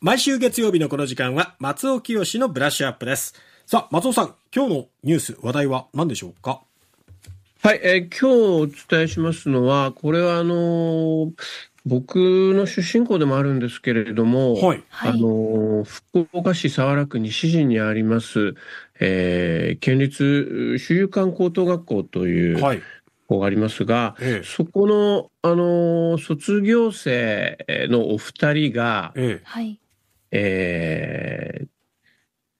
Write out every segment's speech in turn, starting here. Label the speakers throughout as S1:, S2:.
S1: 毎週月曜日のこの時間は松尾清のブラッシュアップです。さあ、松尾さん、今日のニュース、話題は何でしょうかはい、えー、今日お伝えしますのは、
S2: これはあのー、僕の出身校でもあるんですけれども、はい、あの福岡市早良区西陣にあります、えー、県立周遊館高等学校という、はい校がありますが、ええ、そこの、あの卒業生のお二人が、ええ、えー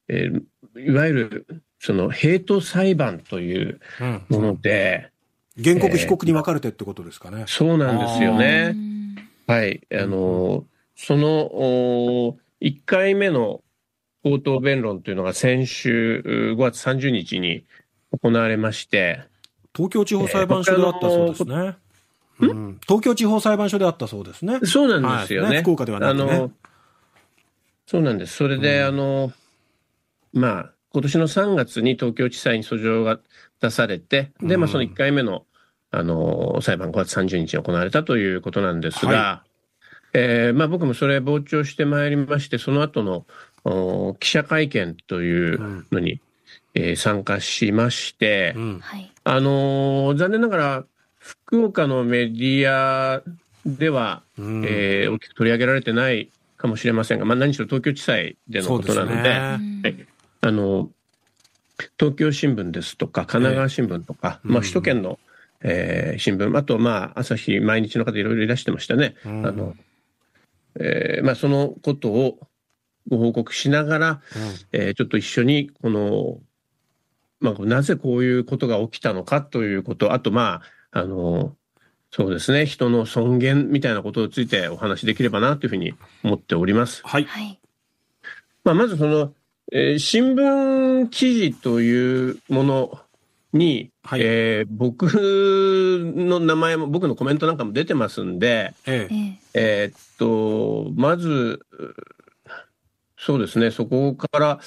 S2: えー、いわゆるそのヘイト裁判というもので、
S1: うん、原告、被告に分かれてってことですかね。えー、そうなんですよね。
S2: はい。あの、その、1回目の口頭弁論というのが先週5月30日に行われまして、
S1: 東京地方裁判所であったそうですね。えーうん、東京地方裁判所であったそうですね。そうなんですよね。はい、ね福岡ではなく、ね、あの
S2: そうなんです。それで、うん、あの、まあ、今年の3月に東京地裁に訴状が出されて、で、まあ、その1回目の、あの、裁判5月30日に行われたということなんですが、はい、えー、まあ、僕もそれ傍聴してまいりまして、その後の記者会見というのに、うん、えー、参加しまして、うん、あのー、残念ながら、福岡のメディアでは、え大きく取り上げられてないかもしれませんが、まあ、何しろ東京地裁でのことなので、でね、はい、あの東京新聞ですとか神奈川新聞とか、えー、まあ、首都圏の、えー、新聞あと、まあ、朝日毎日の方いろいろいらしてましたね、うん、あのえーまあ、そのことをご報告しながら、うん、えー、ちょっと一緒にこの、まあ、なぜこういうことが起きたのかということあとまああのそうですね人の尊厳みたいなことについてお話しできればなというふうに思っております。はい、まあ、まずその、えー、新聞記事というものに、はい、えー、僕の名前も僕のコメントなんかも出てますんで、えええー、っとまずそうですねそこから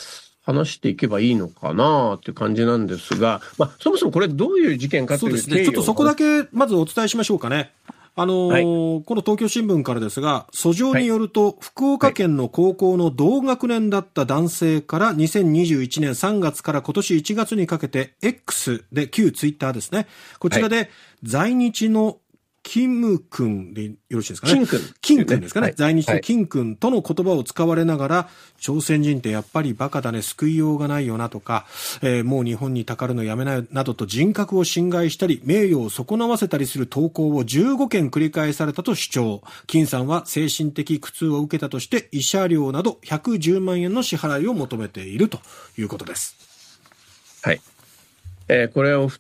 S2: 話していけばいいのかなっていう感じ
S1: なんですが、まあ、そもそもこれどういう事件かというでね、ちょっとそこだけまずお伝えしましょうかね。あのーはい、この東京新聞からですが、訴状によると、福岡県の高校の同学年だった男性から、2021年3月から今年1月にかけて、X で、旧ツイッターですね。こちらで、在日のキム君でよろしいですかね。金君。金ですかね。在日の金君との言葉を使われながら、はい、朝鮮人ってやっぱりバカだね、救いようがないよなとか、えー、もう日本にたかるのやめないなどと人格を侵害したり、名誉を損なわせたりする投稿を15件繰り返されたと主張。金さんは精神的苦痛を受けたとして、慰謝料など110万円の支払いを求めているということです。は
S2: い。えー、これお二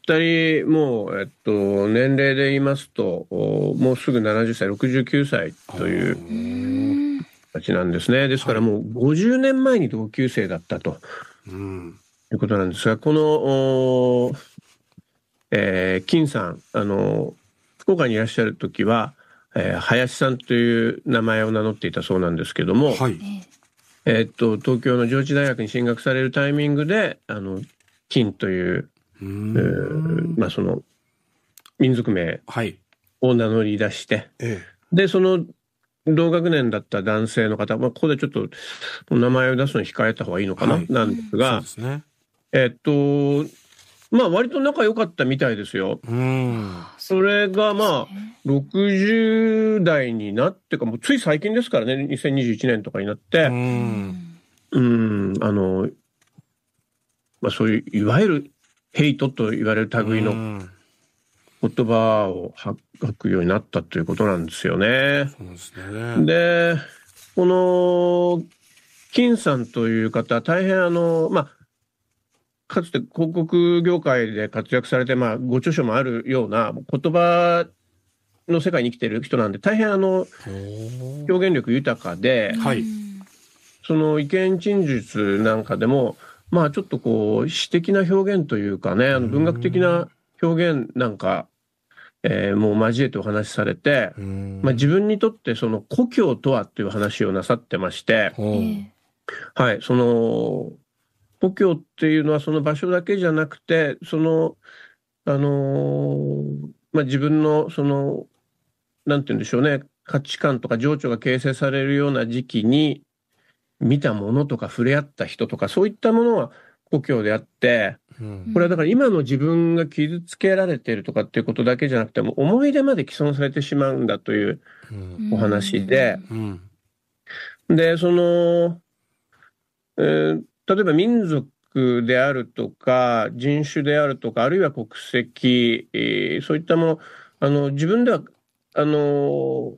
S2: 人もう、えっと、年齢で言いますともうすぐ70歳69歳という形なんですねですからもう50年前に同級生だったと、うん、いうことなんですがこの、えー、金さんあの福岡にいらっしゃる時は、えー、林さんという名前を名乗っていたそうなんですけども。はいえっと、東京の上智大学に進学されるタイミングで、あの、金というえー、まあその民族名を名乗り出して、はいええ、でその同学年だった男性の方、まあ、ここでちょっと名前を出すの控えた方がいいのかな、はい、なんですが、ね、えー、っとまあ割と仲良かったみたいですよ。それがまあ60代になってかもうつい最近ですからね2021年とかになってうんあの、まあ、そういういわゆるヘイトと言われる類の言葉を吐くようになったということなんですよね。で、ね、この金さんという方大変あのまあかつて広告業界で活躍されて、まあ、ご著書もあるような言葉の世界に生きてる人なんで大変あの表現力豊かで、はい、その意見陳述なんかでもまあちょっとこう詩的な表現というかねあの文学的な表現なんか、えー、もう交えてお話しされて、まあ、自分にとってその故郷とはっていう話をなさってまして、はい、その故郷っていうのはその場所だけじゃなくてそのあのまあ、自分のその何て言うんでしょうね価値観とか情緒が形成されるような時期に見たものとか触れ合った人とかそういったものは故郷であって、これはだから今の自分が傷つけられてるとかっていうことだけじゃなくても思い出まで既存されてしまうんだというお話で、でその、えー、例えば民族であるとか人種であるとかあるいは国籍、えー、そういったものあの自分ではあの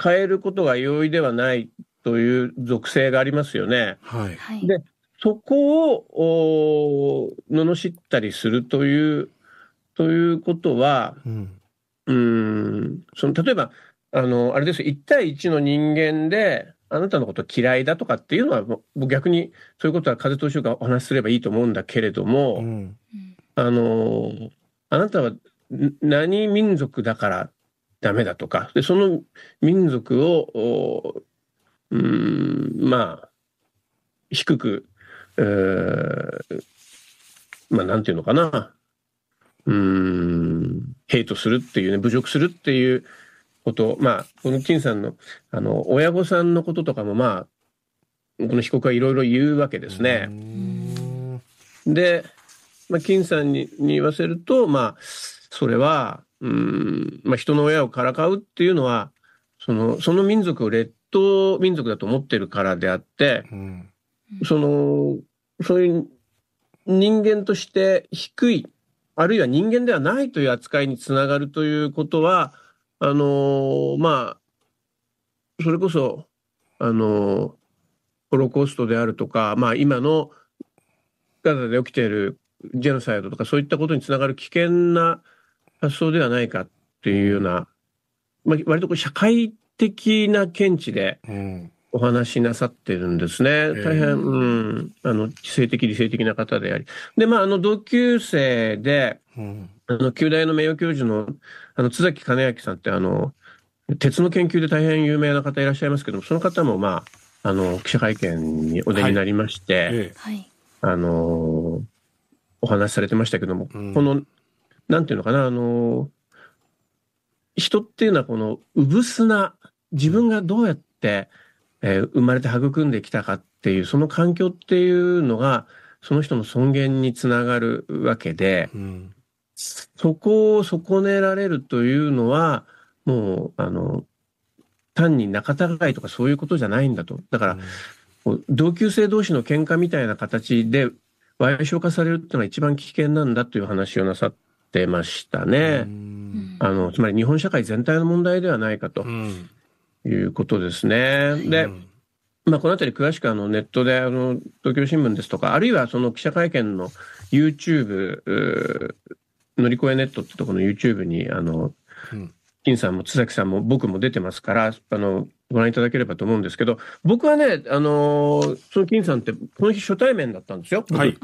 S2: 変えることが容易ではないという属性がありますよね。はい、でそこをお罵ったりするというということは、うん、うん、その例えばあのあれです1対1の人間であなたのこと嫌いだとかっていうのはもう逆にそういうことは風通しがお話しすればいいと思うんだけれども、うん、あのあなたは何民族だからダメだとかでその民族をうん、まあ、低く、まあ、なんていうのかな、うん、ヘイトするっていうね、侮辱するっていうこと、まあ、この金さんの、あの、親御さんのこととかも、まあ、この被告はいろいろ言うわけですね。で、まあ、金さんに言わせると、まあ、それは、うん、まあ、人の親をからかうっていうのは、その、その民族を劣ト民族だと思ってるからであって、うん、その、そういう人間として低い、あるいは人間ではないという扱いにつながるということは、あのまあ、それこそ、あのホロコーストであるとか、まあ、今のガザで起きているジェノサイドとか、そういったことにつながる危険な発想ではないかっていうような、まあ、割とこう社会的な見地でお話しなさってるんですね。うん、大変、うん、あの、知性的、理性的な方であり。で、まあ、あの、同級生で、うん、あの、旧大の名誉教授の、あの、津崎金明さんって、あの、鉄の研究で大変有名な方いらっしゃいますけども、その方も、まあ、あの、記者会見にお出になりまして、はい、あの、お話しされてましたけども、うん、この、なんていうのかな、あの、人っていうのはこの、うぶすな自分がどうやって、えー、生まれて育んできたかっていうその環境っていうのがその人の尊厳につながるわけで、うん、そこを損ねられるというのはもうあの単に仲違いとかそういうことじゃないんだと。だから、うん、同級生同士の喧嘩みたいな形で賠償化されるっていうのが一番危険なんだという話をなさってましたね。あのつまり日本社会全体の問題ではないかと。うんいうことですね。で、まあ、このあたり詳しくあのネットであの東京新聞ですとか、あるいはその記者会見の YouTube、乗り越えネットってところの YouTube に、あの、うん金さんも津崎さんも僕も出てますからあのご覧いただければと思うんですけど僕はねあのー、その金さんってこの日初対面だったんですよ。はい、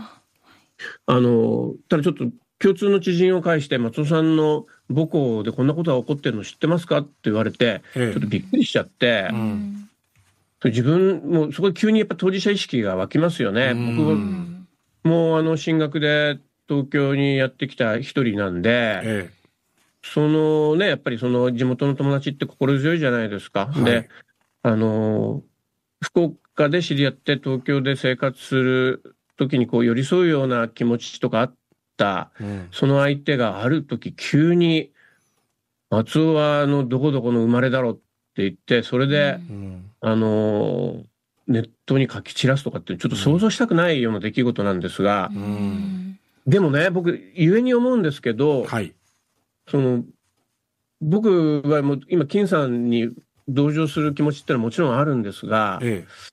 S2: あのー、ただちょっと共通の知人を介して松尾さんの母校でこんなことが起こってるの知ってますかって言われて、ちょっとびっくりしちゃって、うん、自分もそこで急にやっぱ当事者意識が湧きますよね。僕はもうあの進学で東京にやってきた一人なんで、ええ、そのね、やっぱりその地元の友達って心強いじゃないですか。はい、で、あの、福岡で知り合って東京で生活する時にこう寄り添うような気持ちとかあっ、うん、その相手がある時急に、松尾はあのどこどこの生まれだろって言って、それで、うん、あのネットに書き散らすとかって、ちょっと想像したくないような出来事なんですが、うん、でもね、僕、ゆえに思うんですけど、はい、その、僕はもう今、金さんに同情する気持ちってのはもちろんあるんですが、ええ、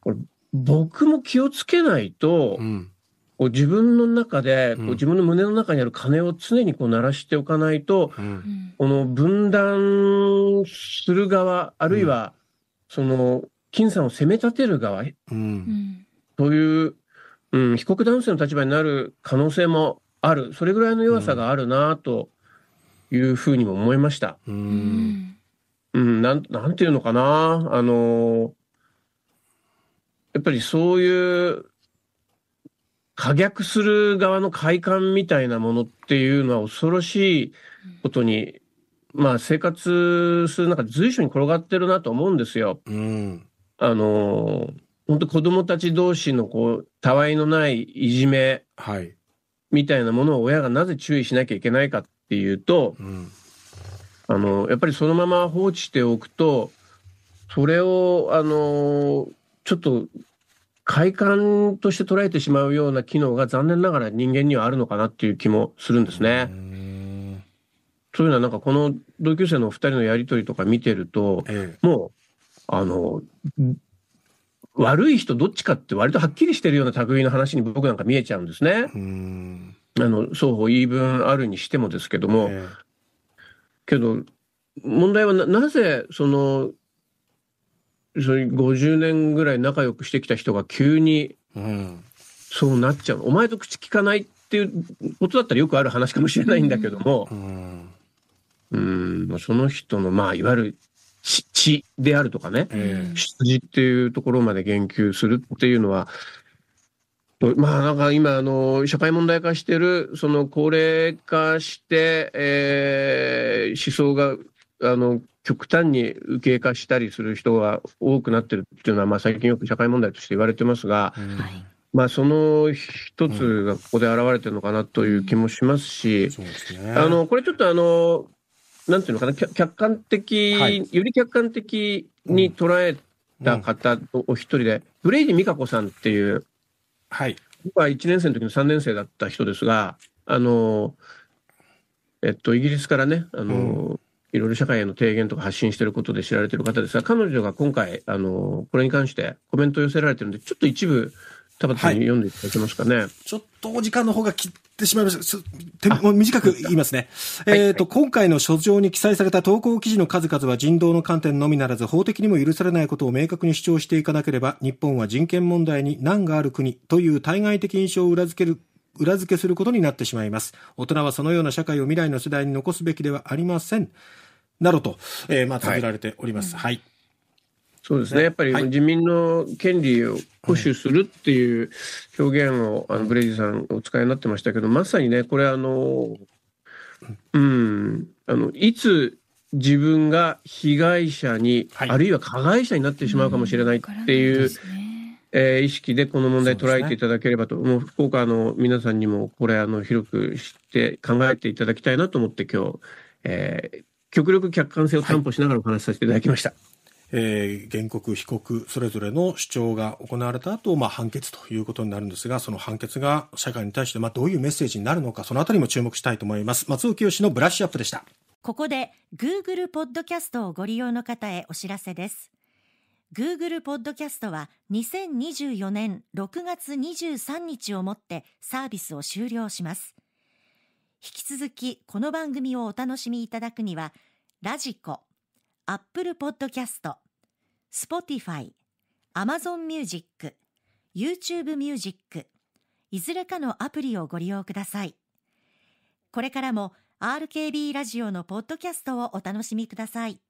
S2: これ僕も気をつけないと、うん、こう自分の中で、こう自分の胸の中にある鐘を常にこう鳴らしておかないと、うん、この分断する側、あるいは、その、金さんを責め立てる側、うん、という、うん、被告男性の立場になる可能性もある、それぐらいの弱さがあるなというふうにも思いました。うん、うん、なん、なんていうのかな、あの、やっぱりそういう、可逆する側の快感みたいなものっていうのは恐ろしいことに、うん、まあ生活する中で随所に転がってるなと思うんですよ。うん、あの本当子供たち同士のこうたわいのないいじめみたいなものを親がなぜ注意しなきゃいけないかっていうと、うん、あのやっぱりそのまま放置しておくとそれをあのちょっと快感として捉えてしまうような機能が残念ながら人間にはあるのかなっていう気もするんですね。というのはなんかこの同級生のお二人のやり取りとか見てると、ええ、もうあの悪い人どっちかって割とはっきりしてるような類の話に僕なんか見えちゃうんですね。あの双方言い分あるにしてもですけども、えけど問題はなぜそのそれ50年ぐらい仲良くしてきた人が急に、そうなっちゃう、うん、お前と口聞かないっていうことだったらよくある話かもしれないんだけども、うん、うんその人の、まあ、いわゆる血であるとかね、えー、羊っていうところまで言及するっていうのは、まあなんか今あの社会問題化してるその高齢化して、えー、思想があの極端に右傾化したりする人が多くなってるっていうのは、まあ、最近よく社会問題として言われてますが、うん、まあ、その一つがここで現れてるのかなという気もしますし、うんね、あのこれちょっとあの、なんていうのかな、客観的、はい、より客観的に捉えた方お一人で、ブレイディ・ミカコさんっていう、はい、僕は1年生の時の3年生だった人ですが、あのえっと、イギリスからね、あの、うん、いろいろ社会への提言とか発信していることで知られている方ですが、彼女が今回、あの、これに関してコメントを寄せられているので、ちょっと一部、田畑さんに読んでいただけますかね、はい。ちょ
S1: っとお時間の方が切ってしまいました。短く 言いますね。えっ、ー、と、今回の書状に記載された投稿記事の数々は人道の観点のみならず法的にも許されないことを明確に主張していかなければ、日本は人権問題に難がある国という対外的印象を裏付ける裏付けすることになってしまいます。大人はそのような社会を未来の世代に残すべきではありません。などと、えー、まあ、述られております。はい、はいそうですね、や
S2: っぱり自民の権利を保守するっていう表現を、あのブレイジーさんお使いになってましたけど、まさにね、これあの、うん、あのいつ自分が被害者に、はい、あるいは加害者になってしまうかもしれないっていう。うんね、えー、意識でこの問題捉えていただければと、うね、もう福岡の皆さんにもこれあの広く知って考えていただきたいなと思って今日、
S1: えー、極力客観性を担保しながらお話しさせていただきました。はい、えー、原告、被告、それぞれの主張が行われた後、まあ、判決ということになるんですが、その判決が社会に対して、まあ、どういうメッセージになるのか、そのあたりも注目したいと思います。松尾清のブラッシュアップでした。ここで、Google ポッドキャストをご利用の方へお知らせです。Google ポッドキャストは2024年6月23日をもってサービスを終了します。引き続きこの番組をお楽しみいただくには、ラジコ、アップルポッドキャスト、スポティファイ、アマゾンミュージック、YouTube ミュージック、いずれかのアプリをご利用ください。これからも RKB ラジオのポッドキャストをお楽しみください。